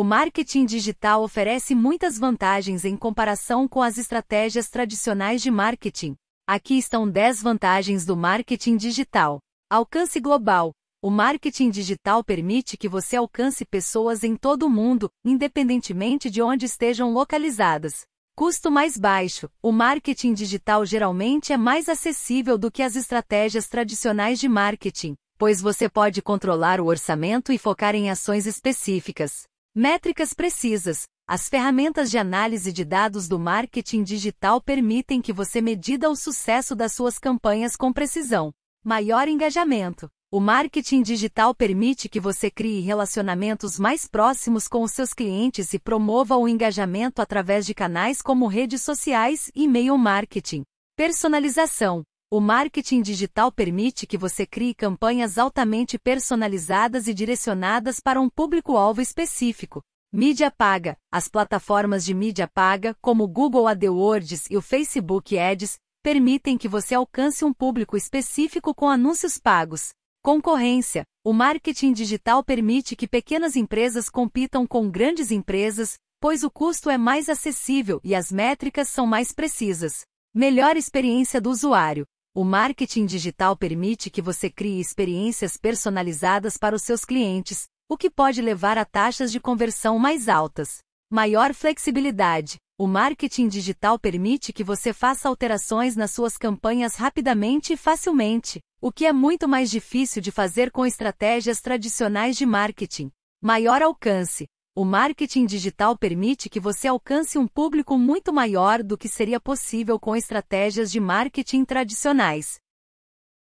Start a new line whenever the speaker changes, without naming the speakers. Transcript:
O marketing digital oferece muitas vantagens em comparação com as estratégias tradicionais de marketing. Aqui estão 10 vantagens do marketing digital. Alcance global. O marketing digital permite que você alcance pessoas em todo o mundo, independentemente de onde estejam localizadas. Custo mais baixo. O marketing digital geralmente é mais acessível do que as estratégias tradicionais de marketing, pois você pode controlar o orçamento e focar em ações específicas. Métricas precisas. As ferramentas de análise de dados do marketing digital permitem que você medida o sucesso das suas campanhas com precisão. Maior engajamento. O marketing digital permite que você crie relacionamentos mais próximos com os seus clientes e promova o engajamento através de canais como redes sociais e e-mail marketing. Personalização. O marketing digital permite que você crie campanhas altamente personalizadas e direcionadas para um público-alvo específico. Mídia paga. As plataformas de mídia paga, como o Google AdWords e o Facebook Ads, permitem que você alcance um público específico com anúncios pagos. Concorrência. O marketing digital permite que pequenas empresas compitam com grandes empresas, pois o custo é mais acessível e as métricas são mais precisas. Melhor experiência do usuário. O marketing digital permite que você crie experiências personalizadas para os seus clientes, o que pode levar a taxas de conversão mais altas. Maior flexibilidade. O marketing digital permite que você faça alterações nas suas campanhas rapidamente e facilmente, o que é muito mais difícil de fazer com estratégias tradicionais de marketing. Maior alcance. O marketing digital permite que você alcance um público muito maior do que seria possível com estratégias de marketing tradicionais.